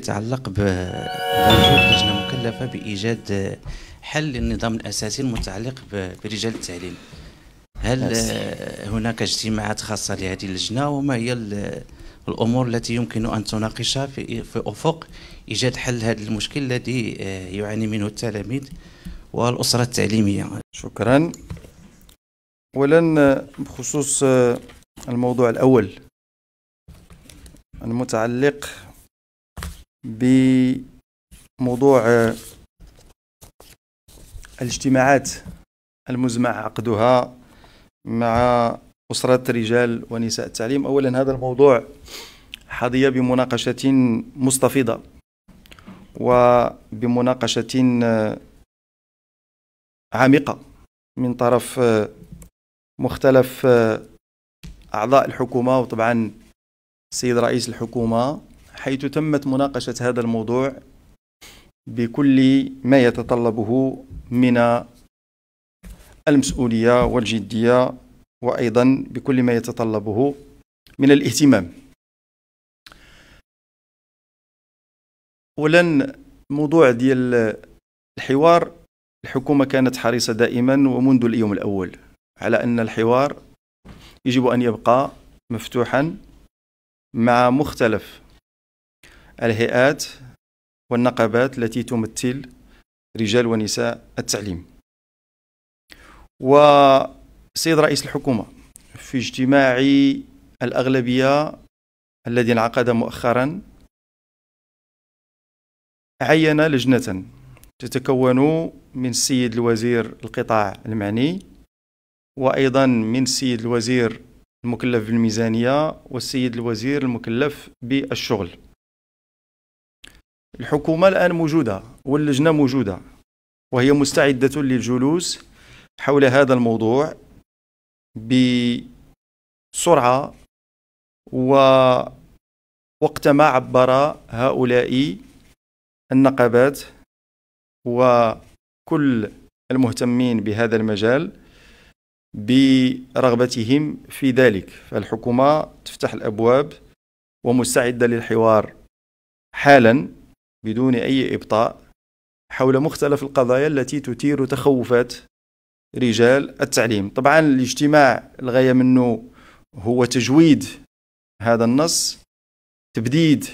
يتعلق بوجود لجنه مكلفه بايجاد حل للنظام الاساسي المتعلق برجال التعليم هل هناك اجتماعات خاصه لهذه اللجنه وما هي الامور التي يمكن ان تناقشها في افق ايجاد حل هذا المشكل الذي آه، يعاني منه التلاميذ والاسره التعليميه شكرا اولا آه، بخصوص آه، الموضوع الاول المتعلق بموضوع آه، الاجتماعات المزمع عقدها مع أسرة رجال ونساء التعليم أولا هذا الموضوع حظي بمناقشة مستفيضة وبمناقشة آه، عميقة من طرف آه، مختلف أعضاء الحكومة وطبعا السيد رئيس الحكومة حيث تمت مناقشة هذا الموضوع بكل ما يتطلبه من المسؤولية والجدية وأيضا بكل ما يتطلبه من الاهتمام أولا موضوع ديال الحوار الحكومة كانت حريصة دائما ومنذ اليوم الأول على أن الحوار يجب أن يبقى مفتوحا مع مختلف الهيئات والنقابات التي تمثل رجال ونساء التعليم وسيد رئيس الحكومة في اجتماع الأغلبية الذي انعقد مؤخرا عين لجنة تتكون من السيد الوزير القطاع المعني وأيضا من السيد الوزير المكلف بالميزانية والسيد الوزير المكلف بالشغل الحكومة الآن موجودة واللجنة موجودة وهي مستعدة للجلوس حول هذا الموضوع بسرعة ووقت ما عبر هؤلاء النقابات وكل المهتمين بهذا المجال برغبتهم في ذلك فالحكومة تفتح الأبواب ومستعدة للحوار حالا بدون أي إبطاء حول مختلف القضايا التي تثير تخوفات رجال التعليم طبعا الاجتماع الغاية منه هو تجويد هذا النص تبديد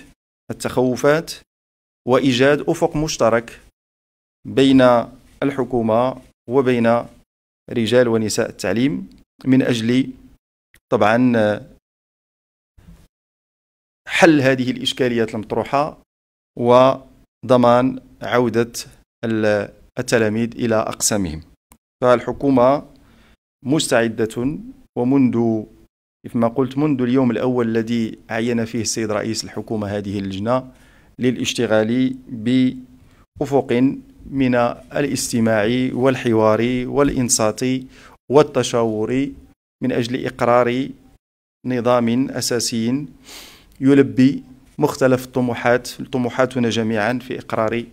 التخوفات وإيجاد أفق مشترك بين الحكومة وبين رجال ونساء التعليم من أجل طبعا حل هذه الإشكاليات المطروحة وضمان عودة التلاميذ إلى أقسامهم فالحكومة مستعدة ومنذ كما قلت منذ اليوم الأول الذي عين فيه السيد رئيس الحكومة هذه اللجنة للاشتغال بأفق من الاستماع والحوار والإنصات والتشاور من أجل إقرار نظام أساسي يلبي مختلف الطموحات طموحاتنا جميعا في إقرار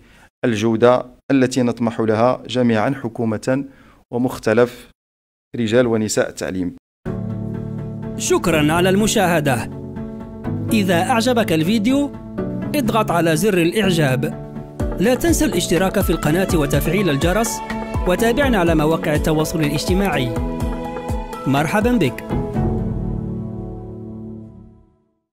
الجودة التي نطمح لها جميعا حكومة ومختلف رجال ونساء التعليم شكرا على المشاهدة إذا أعجبك الفيديو اضغط على زر الإعجاب لا تنسى الاشتراك في القناة وتفعيل الجرس وتابعنا على مواقع التواصل الاجتماعي مرحبا بك